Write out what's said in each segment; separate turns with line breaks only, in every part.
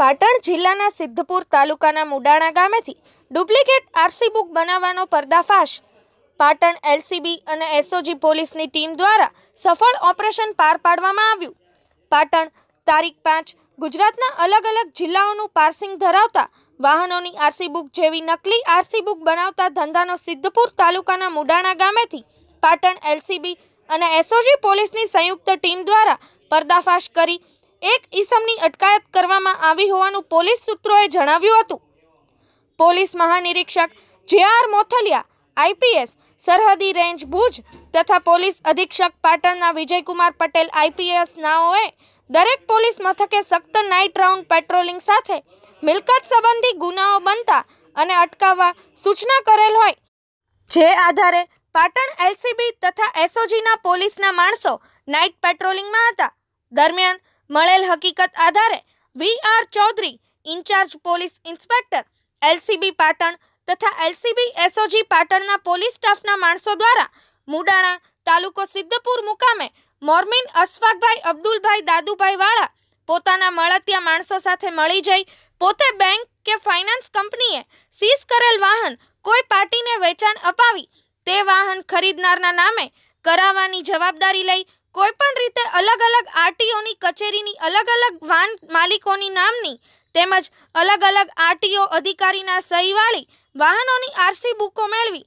પાટણ જિલ્લાના સિદ્ધપુર તાલુકાના મુડાણા ગામેથી ડુપ્લિકેટ આરસી બુક બનાવવાનો પર્દાફાશ પાટણ એલસીબી અને એસઓજી પોલીસની ટીમ દ્વારા સફળ ઓપરેશન પાર પાડવામાં આવ્યું પાટણ તારીખ પાંચ ગુજરાતના અલગ અલગ જિલ્લાઓનું પાર્સિંગ ધરાવતા વાહનોની આરસી બુક જેવી નકલી આરસી બુક બનાવતા ધંધાનો સિદ્ધપુર તાલુકાના મુડાણા ગામેથી પાટણ એલસીબી અને એસઓજી પોલીસની સંયુક્ત ટીમ દ્વારા પર્દાફાશ કરી એક ઈસમની અટકાયત કરવામાં આવી હોવાનું પોલીસ સૂત્રોએ જણાવ્યું હતું પોલીસ મહાનિરીક્ષક જે આર મોથલિયા આઈપીએસ સરહદી રેન્જ ભુજ તથા પોલીસ અધિક્ષક પાટણના વિજયકુમાર પટેલ આઈપીએસ નાઓએ દરેક પોલીસ મથકે સખ્ત નાઇટ રાઉન્ડ પેટ્રોલિંગ સાથે મિલકત સંબંધી ગુનાઓ બનતા અને અટકાવવા સૂચના કરેલ હોય જે આધારે પાટણ એલસીબી તથા એસઓજીના પોલીસના માણસો નાઇટ પેટ્રોલિંગમાં હતા દરમિયાન મળેલ હકીકત આધારે V R Chaudhary in-charge police inspector LCB Patan તથા એલસીબી એસઓજી પાટણના પોલીસ સ્ટાફના માણસો દ્વારા મુડાણા તાલુકો સિદ્ધપુર મુકામે મોર્મિન અશફાકભાઈ અબ્દુલભાઈ દાદુભાઈ વાળા પોતાના મળતિયા માણસો સાથે મળી જઈ પોતે બેંક કે ફાઇનાન્સ કંપનીએ સીઝ કરેલ વાહન કોઈ પાર્ટીને વેચાણ અપાવી તે વાહન ખરીદનારના નામે કરાવવાની જવાબદારી લઈ કોઈપણ રીતે અલગ અલગ આરટીઓની કચેરીની અલગ અલગ વાન માલિકોની નામની તેમજ અલગ અલગ આરટીઓ અધિકારીના સહીવાળી વાહનોની આરસી બુકો મેળવી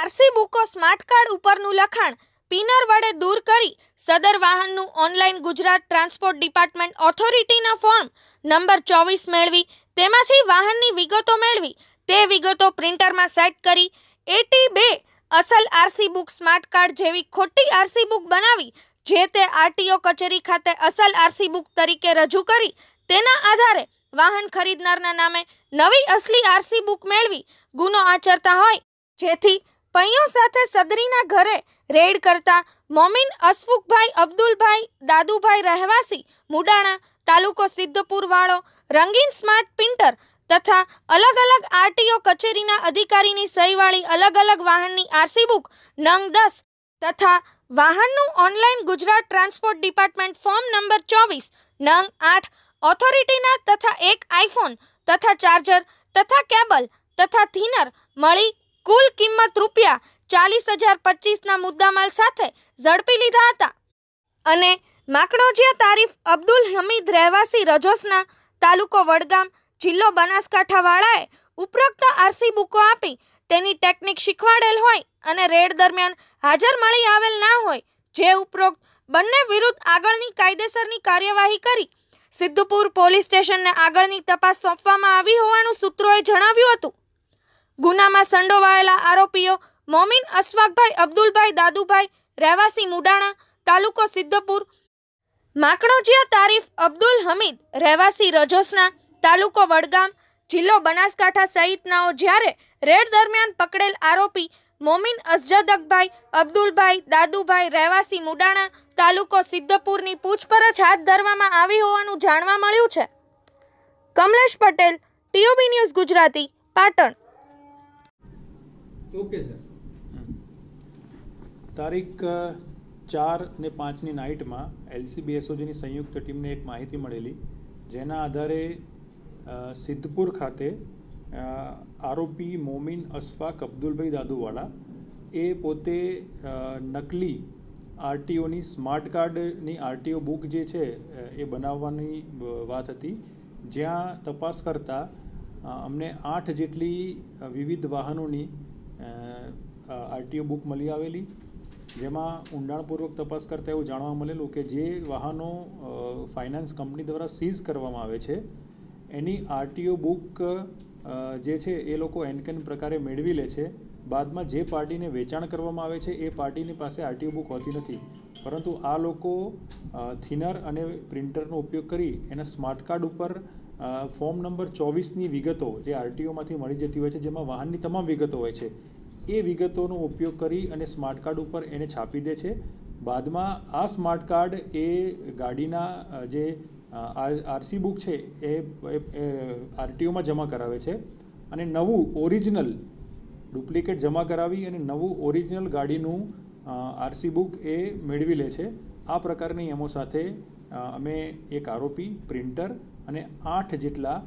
આરસી બુકો સ્માર્ટ કાર્ડ ઉપરનું લખાણ પિનર વડે દૂર કરી સદર વાહનનું ઓનલાઈન ગુજરાત ટ્રાન્સપોર્ટ ડિપાર્ટમેન્ટ ઓથોરિટીના ફોર્મ નંબર ચોવીસ મેળવી તેમાંથી વાહનની વિગતો મેળવી તે વિગતો પ્રિન્ટરમાં સેટ કરી એટી બે અસલ આરસી બુક સ્માર્ટ કાર્ડ જેવી ખોટી આરસી બુક બનાવી જે તે આરટીઓ કચેરી ખાતે અસલ આરસી બુક તરીકે રજૂ કરી તેના આધારે વાહન ખરીદનારના નામે નવી અસલી આરસી બુક મેળવી ગુનો આચરતા હોય જેથી પૈયો સાથે સદરીના ઘરે રેડ કરતા મોમીન અસફુકભાઈ અબ્દુલભાઈ દાદુભાઈ રહેવાસી મુડાણા તાલુકો સિદ્ધપુર વાળો રંગીન સ્માર્ટ પિન્ટર તથા અલગ અલગ આરટીઓ કચેરીના અધિકારીની સહીવાળી અલગ અલગ વાહનની આરસી બુક નંગ દસ તથા વાહનનું online Gujarat transport department form number ચોવીસ નંગ આઠ ઓથોરિટીના તથા એક આઈફોન તથા ચાર્જર તથા કેબલ તથા થીનર મળી કુલ કિંમત રૂપિયા ચાલીસ હજાર પચીસના મુદ્દામાલ સાથે ઝડપી લીધા હતા અને માકડોજિયા તારીફ અબ્દુલ હમીદ રહેવાસી રજોસના તાલુકો વડગામ જિલ્લો બનાસકાંઠાવાળાએ ઉપરોક્ત આરસી બુકો આપી તેની ટેકનિક શીખવાડેલ હોય અને રેડ દરમિયાન હાજર મળી આવેલ ના હોય જે ઉપરોક્ત બંને વિરુદ્ધ આગળની કાયદેસરની કાર્યવાહી કરી સિદ્ધપુર પોલીસ સ્ટેશનને આગળની તપાસ સોંપવામાં આવી હોવાનું સૂત્રોએ જણાવ્યું હતું ગુનામાં સંડોવાયેલા આરોપીઓ મોમીન અશફાકભાઈ અબ્દુલભાઈ દાદુભાઈ રહેવાસી મુડાણા તાલુકો સિદ્ધપુર માકણોજિયા તારીફ અબ્દુલ હમીદ રહેવાસી રજોસના તાલુકો વડગામ જિલ્લો બનાસકાંઠા સહિતનાઓ જ્યારે રેડ દરમિયાન પકડેલ આરોપી મોમિન અસજદ અબ્દુલભાઈ દાદુભાઈ રહેવાસી મુડાણા તાલુકો સિદ્ધપુરની પૂછપરછ હાથ ધરવામાં આવી હોવાનું જાણવા મળ્યું છે Kamlesh Patel TOB news Gujarati Patan okay
sir તારીખ ચાર ને પાંચની નાઇટમાં એલસીબી એસઓજીની સંયુક્ત ટીમને એક માહિતી મળેલી જેના આધારે સિદ્ધપુર ખાતે આરોપી મોમિન અશફાક અબ્દુલભાઈ દાદુવાળા એ પોતે નકલી આરટીઓની સ્માર્ટ કાર્ડની આરટીઓ બુક જે છે એ બનાવવાની વાત હતી જ્યાં તપાસ કરતાં અમને આઠ જેટલી વિવિધ વાહનોની આરટીઓ બુક મળી આવેલી જેમાં ઊંડાણપૂર્વક તપાસ કરતાં એવું જાણવા મળેલું કે જે વાહનો ફાઇનાન્સ કંપની દ્વારા સીઝ કરવામાં આવે છે એની આરટીઓ બુક જે છે એ લોકો એનકેન પ્રકારે મેળવી લે છે બાદમાં જે પાર્ટીને વેચાણ કરવામાં આવે છે એ પાર્ટીની પાસે આરટીઓ બુક હોતી નથી પરંતુ આ લોકો થિનર અને પ્રિન્ટરનો ઉપયોગ કરી એના સ્માર્ટ કાર્ડ ઉપર ફોર્મ નંબર ચોવીસની વિગતો જે આરટીઓમાંથી મળી જતી હોય છે જેમાં વાહનની તમામ વિગતો હોય છે એ વિગતોનો ઉપયોગ કરી અને સ્માર્ટ કાર્ડ ઉપર એને છાપી દે છે બાદમાં આ સ્માર્ટ કાર્ડ એ ગાડીના જે આર આરસી બુક છે એ આરટીઓમાં જમા કરાવે છે અને નવું ઓરિજિનલ ડુપ્લિકેટ જમા કરાવી અને નવું ઓરિજિનલ ગાડીનું આરસી બુક એ મેળવી લે છે આ પ્રકારની એમો સાથે અમે એક આરોપી પ્રિન્ટર અને આઠ જેટલા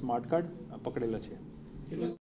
સ્માર્ટ કાર્ડ પકડેલા છે